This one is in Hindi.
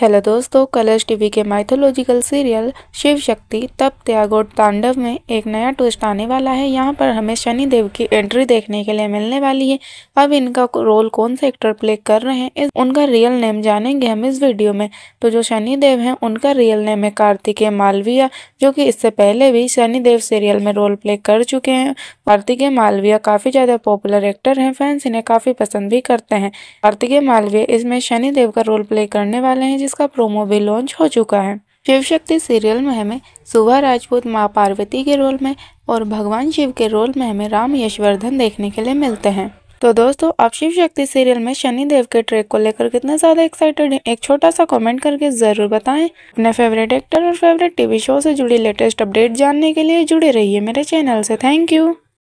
हेलो दोस्तों कलर्स टीवी के माइथोलॉजिकल सीरियल शिव शक्ति तप त्याग और तांडव में एक नया ट्विस्ट आने वाला है यहाँ पर हमें शनि देव की एंट्री देखने के लिए मिलने वाली है अब इनका रोल कौन से एक्टर प्ले कर रहे हैं उनका रियल नेम जानेंगे हम इस वीडियो में तो जो शनि देव हैं उनका रियल नेम है कार्तिकेय मालविया जो कि इससे पहले भी शनिदेव सीरियल में रोल प्ले कर चुके हैं कार्तिकेय मालविया काफ़ी ज़्यादा पॉपुलर एक्टर हैं फैंस इन्हें काफ़ी पसंद भी करते हैं कार्तिकेय मालविया इसमें शनिदेव का रोल प्ले करने वाले हैं जिसका प्रोमो भी लॉन्च हो चुका है शिव शक्ति सीरियल में हमें सुबह राजपूत माँ पार्वती के रोल में और भगवान शिव के रोल में हमें राम यशवर्धन देखने के लिए मिलते हैं तो दोस्तों आप शिव शक्ति सीरियल में शनि देव के ट्रैक को लेकर कितना ज्यादा एक्साइटेड हैं एक छोटा सा कमेंट करके जरूर बताएं अपने फेवरेट एक्टर और फेवरेट टीवी शो से जुड़ी लेटेस्ट अपडेट जानने के लिए जुड़े रहिए मेरे चैनल से थैंक यू